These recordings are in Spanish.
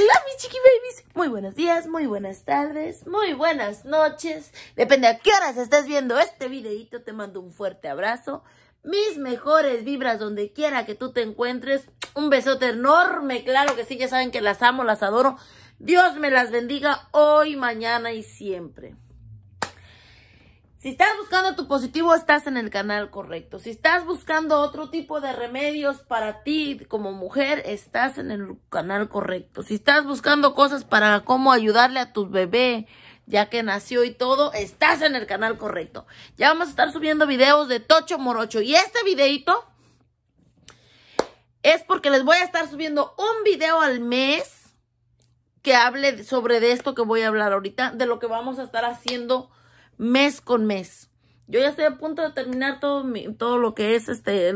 Hola mis babies. Muy buenos días, muy buenas tardes, muy buenas noches. Depende a qué horas estés viendo este videito, te mando un fuerte abrazo. Mis mejores vibras donde quiera que tú te encuentres. Un besote enorme, claro que sí, ya saben que las amo, las adoro. Dios me las bendiga hoy, mañana y siempre. Si estás buscando tu positivo, estás en el canal correcto. Si estás buscando otro tipo de remedios para ti como mujer, estás en el canal correcto. Si estás buscando cosas para cómo ayudarle a tu bebé, ya que nació y todo, estás en el canal correcto. Ya vamos a estar subiendo videos de Tocho Morocho. Y este videito es porque les voy a estar subiendo un video al mes que hable sobre de esto que voy a hablar ahorita, de lo que vamos a estar haciendo mes con mes. Yo ya estoy a punto de terminar todo, mi, todo lo que es este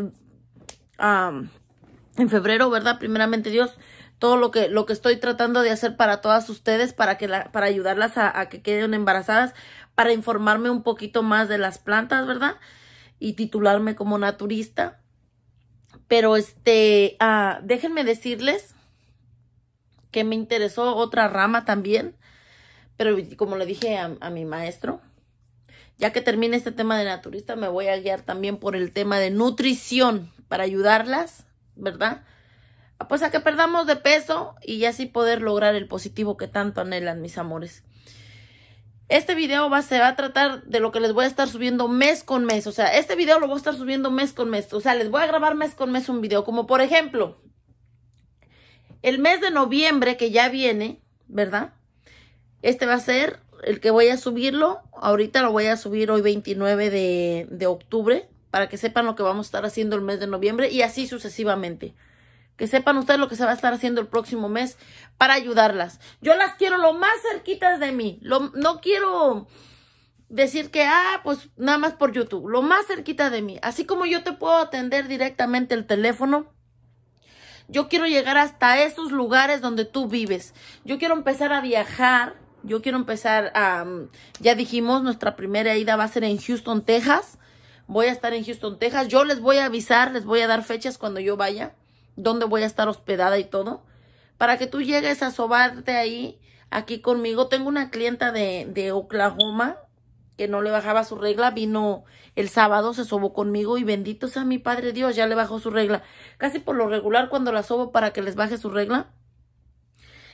en febrero, ¿verdad? Primeramente Dios, todo lo que, lo que estoy tratando de hacer para todas ustedes, para, que para ayudarlas a, que queden embarazadas, para informarme un poquito más de las plantas, ¿verdad? Y titularme como naturista. Pero este, ah, déjenme decirles que me interesó otra rama también, pero como le dije a mi maestro, ya que termine este tema de naturista, me voy a guiar también por el tema de nutrición para ayudarlas, ¿verdad? Ah, pues a que perdamos de peso y así poder lograr el positivo que tanto anhelan, mis amores. Este video va, se va a tratar de lo que les voy a estar subiendo mes con mes. O sea, este video lo voy a estar subiendo mes con mes. O sea, les voy a grabar mes con mes un video. Como por ejemplo, el mes de noviembre que ya viene, ¿verdad? Este va a ser el que voy a subirlo, ahorita lo voy a subir hoy 29 de, octubre, para que sepan lo que vamos a estar haciendo el mes de noviembre y así sucesivamente. Que sepan ustedes lo que se va a estar haciendo el próximo mes para ayudarlas. Yo las quiero lo más cerquitas de mí. Lo, no quiero decir que, ah, pues nada más por YouTube, lo más cerquita de mí. Así como yo te puedo atender directamente el teléfono, yo quiero llegar hasta esos lugares donde tú vives. Yo quiero empezar a viajar yo quiero empezar a, mm, ya dijimos, nuestra primera ida va a ser en Houston, Texas. Voy a estar en Houston, Texas. Yo les voy a avisar, les voy a dar fechas cuando yo vaya, dónde voy a estar hospedada y todo, para que tú llegues a sobarte ahí, aquí conmigo. Tengo una clienta de, de Oklahoma que no le bajaba su regla, vino el sábado, se sobó conmigo y bendito sea mi Padre Dios, ya le bajó su regla. Casi por lo regular cuando la sobo para que les baje su regla,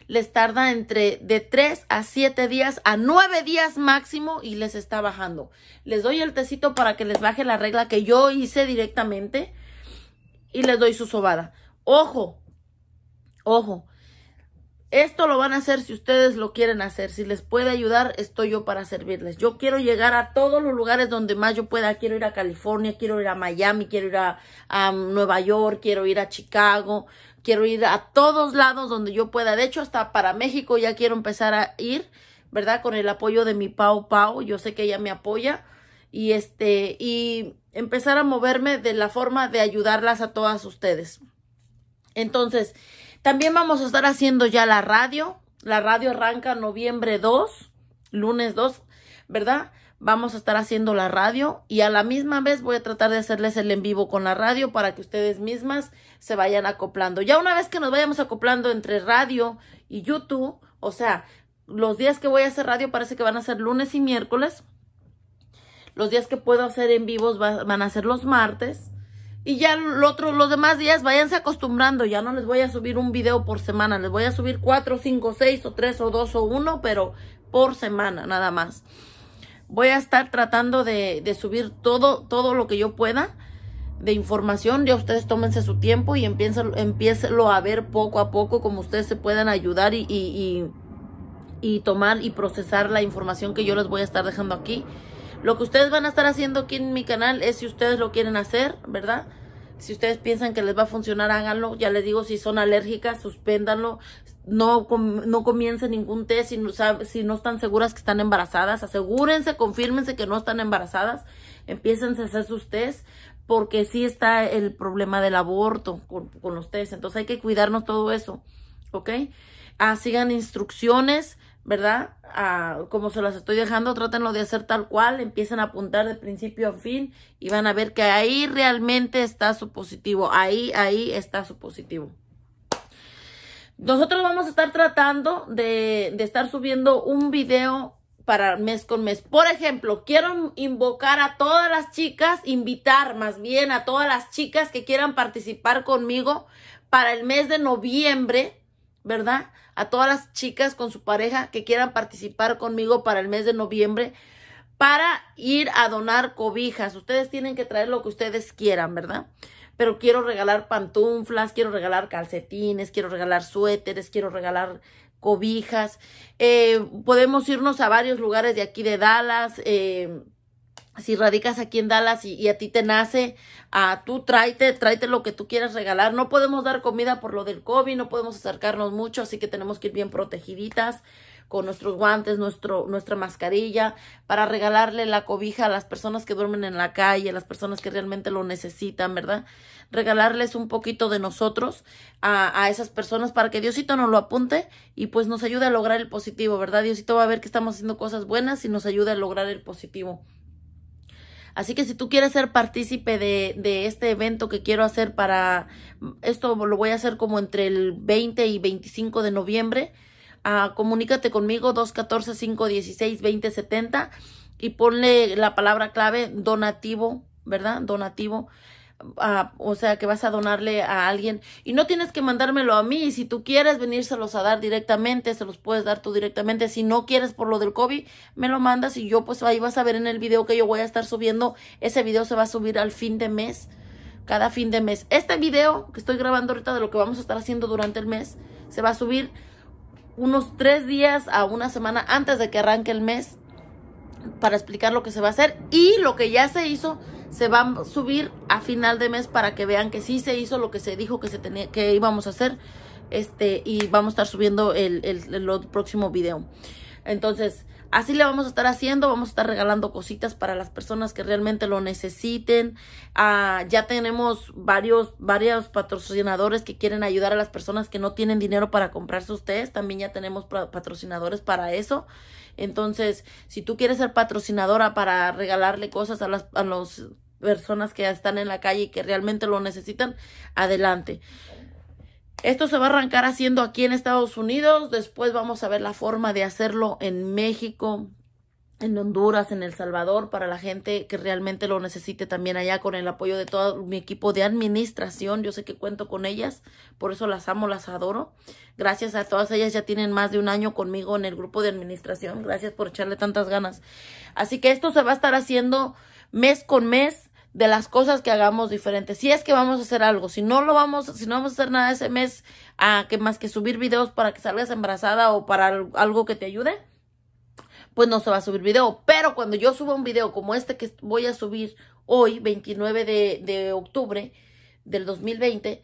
les tarda entre de 3 a 7 días a 9 días máximo y les está bajando. Les doy el tecito para que les baje la regla que yo hice directamente y les doy su sobada. Ojo, ojo. Esto lo van a hacer si ustedes lo quieren hacer. Si les puede ayudar, estoy yo para servirles. Yo quiero llegar a todos los lugares donde más yo pueda. Quiero ir a California, quiero ir a Miami, quiero ir a, a Nueva York, quiero ir a Chicago, quiero ir a todos lados donde yo pueda. De hecho, hasta para México ya quiero empezar a ir, ¿verdad? Con el apoyo de mi Pau Pau, yo sé que ella me apoya. Y este, y empezar a moverme de la forma de ayudarlas a todas ustedes. Entonces, también vamos a estar haciendo ya la radio. La radio arranca noviembre 2, lunes 2, ¿verdad? vamos a estar haciendo la radio y a la misma vez voy a tratar de hacerles el en vivo con la radio para que ustedes mismas se vayan acoplando. Ya una vez que nos vayamos acoplando entre radio y YouTube, o sea, los días que voy a hacer radio parece que van a ser lunes y miércoles. Los días que puedo hacer en vivos van a ser los martes. Y ya lo otro, los demás días váyanse acostumbrando. Ya no les voy a subir un video por semana. Les voy a subir cuatro, cinco, seis o tres o dos o uno, pero por semana nada más. Voy a estar tratando de, subir todo, todo lo que yo pueda de información. Ya ustedes tómense su tiempo y empiécenlo a ver poco a poco como ustedes se puedan ayudar y, y, tomar y procesar la información que yo les voy a estar dejando aquí. Lo que ustedes van a estar haciendo aquí en mi canal es si ustedes lo quieren hacer, ¿verdad? Si ustedes piensan que les va a funcionar, háganlo. Ya les digo, si son alérgicas, suspéndanlo no, comiencen ningún test si no, si no están seguras que están embarazadas. Asegúrense, confírmense que no están embarazadas. Empiecen a hacer sus test porque sí está el problema del aborto con, los test. Entonces hay que cuidarnos todo eso. ¿Ok? Ah, sigan instrucciones. ¿verdad? Ah, como se las estoy dejando, trátenlo de hacer tal cual, empiecen a apuntar de principio a fin y van a ver que ahí realmente está su positivo, ahí, ahí está su positivo. Nosotros vamos a estar tratando de, estar subiendo un video para mes con mes. Por ejemplo, quiero invocar a todas las chicas, invitar más bien a todas las chicas que quieran participar conmigo para el mes de noviembre, ¿verdad? A todas las chicas con su pareja que quieran participar conmigo para el mes de noviembre para ir a donar cobijas. Ustedes tienen que traer lo que ustedes quieran, ¿verdad? pero quiero regalar pantuflas, quiero regalar calcetines, quiero regalar suéteres, quiero regalar cobijas. Eh, podemos irnos a varios lugares de aquí de Dallas. Eh, si radicas aquí en Dallas y, a ti te nace, a tú tráete, tráete lo que tú quieras regalar. No podemos dar comida por lo del COVID, no podemos acercarnos mucho, así que tenemos que ir bien protegiditas con nuestros guantes, nuestro, nuestra mascarilla, para regalarle la cobija a las personas que duermen en la calle, a las personas que realmente lo necesitan, ¿verdad? Regalarles un poquito de nosotros a, a esas personas para que Diosito nos lo apunte y pues nos ayude a lograr el positivo, ¿verdad? Diosito va a ver que estamos haciendo cosas buenas y nos ayuda a lograr el positivo. Así que si tú quieres ser partícipe de, de, este evento que quiero hacer para, esto lo voy a hacer como entre el 20 y 25 de noviembre, comunícate conmigo 214-516-2070 y ponle la palabra clave donativo, ¿verdad? Donativo. Ah, o sea, que vas a donarle a alguien y no tienes que mandármelo a mí. Si tú quieres venírselos a dar directamente, se los puedes dar tú directamente. Si no quieres por lo del COVID, me lo mandas y yo pues ahí vas a ver en el video que yo voy a estar subiendo. Ese video se va a subir al fin de mes, cada fin de mes. Este video que estoy grabando ahorita de lo que vamos a estar haciendo durante el mes, se va a subir unos tres días a una semana antes de que arranque el mes para explicar lo que se va a hacer y lo que ya se hizo se va a subir a final de mes para que vean que sí se hizo lo que se dijo que se tenía que íbamos a hacer este y vamos a estar subiendo el, el próximo video entonces Así le vamos a estar haciendo, vamos a estar regalando cositas para las personas que realmente lo necesiten. Ah, ya tenemos varios, varios patrocinadores que quieren ayudar a las personas que no tienen dinero para comprarse ustedes. También ya tenemos patrocinadores para eso. Entonces, si tú quieres ser patrocinadora para regalarle cosas a las a los personas que están en la calle y que realmente lo necesitan, adelante. Esto se va a arrancar haciendo aquí en Estados Unidos, después vamos a ver la forma de hacerlo en México, en Honduras, en El Salvador, para la gente que realmente lo necesite también allá con el apoyo de todo mi equipo de administración. Yo sé que cuento con ellas, por eso las amo, las adoro. Gracias a todas ellas, ya tienen más de un año conmigo en el grupo de administración. Gracias por echarle tantas ganas. Así que esto se va a estar haciendo mes con mes de las cosas que hagamos diferentes. Si es que vamos a hacer algo, si no lo vamos, si no vamos a hacer nada ese mes, a que más que subir videos para que salgas embarazada o para algo que te ayude, pues no se va a subir video. Pero cuando yo suba un video como este que voy a subir hoy, 29 de, de octubre del 2020,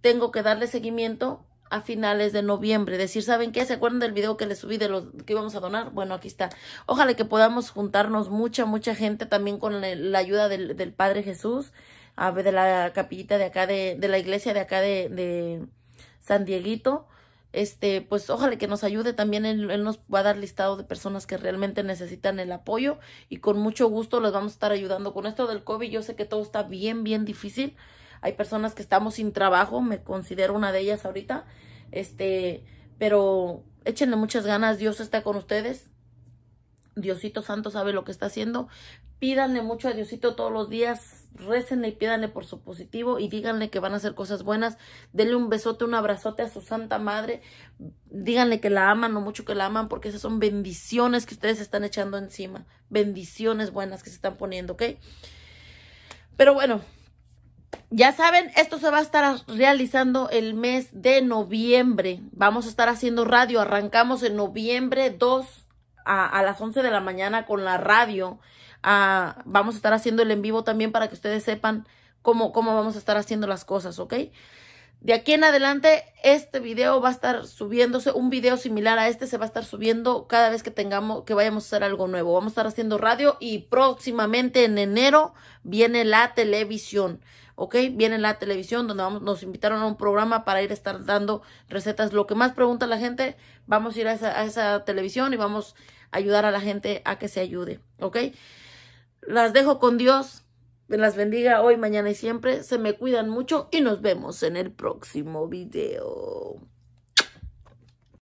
tengo que darle seguimiento a finales de noviembre. Decir, ¿saben qué? ¿Se acuerdan del video que les subí de los que íbamos a donar? Bueno, aquí está. Ojalá que podamos juntarnos mucha, mucha gente también con la ayuda del, del Padre Jesús, a de la capillita de acá, de, de la iglesia de acá de, de, San Dieguito. Este, pues ojalá que nos ayude también, él, él nos va a dar listado de personas que realmente necesitan el apoyo y con mucho gusto les vamos a estar ayudando. Con esto del COVID yo sé que todo está bien, bien difícil, hay personas que estamos sin trabajo, me considero una de ellas ahorita, este, pero échenle muchas ganas, Dios está con ustedes, Diosito Santo sabe lo que está haciendo, pídanle mucho a Diosito todos los días, récenle y pídanle por su positivo y díganle que van a hacer cosas buenas, denle un besote, un abrazote a su santa madre, díganle que la aman, no mucho que la aman, porque esas son bendiciones que ustedes están echando encima, bendiciones buenas que se están poniendo, ¿ok? Pero bueno, ya saben, esto se va a estar realizando el mes de noviembre. Vamos a estar haciendo radio. Arrancamos en noviembre 2 a, las 11 de la mañana con la radio. Ah, vamos a estar haciendo el en vivo también para que ustedes sepan cómo, cómo vamos a estar haciendo las cosas, ¿ok? De aquí en adelante, este video va a estar subiéndose, un video similar a este se va a estar subiendo cada vez que tengamos, que vayamos a hacer algo nuevo. Vamos a estar haciendo radio y próximamente en enero viene la televisión, ¿ok? Viene la televisión donde nos invitaron a un programa para ir a estar dando recetas. Lo que más pregunta la gente, vamos a ir a esa, a esa televisión y vamos a ayudar a la gente a que se ayude, ¿ok? Las dejo con Dios las bendiga hoy, mañana y siempre. Se me cuidan mucho y nos vemos en el próximo video.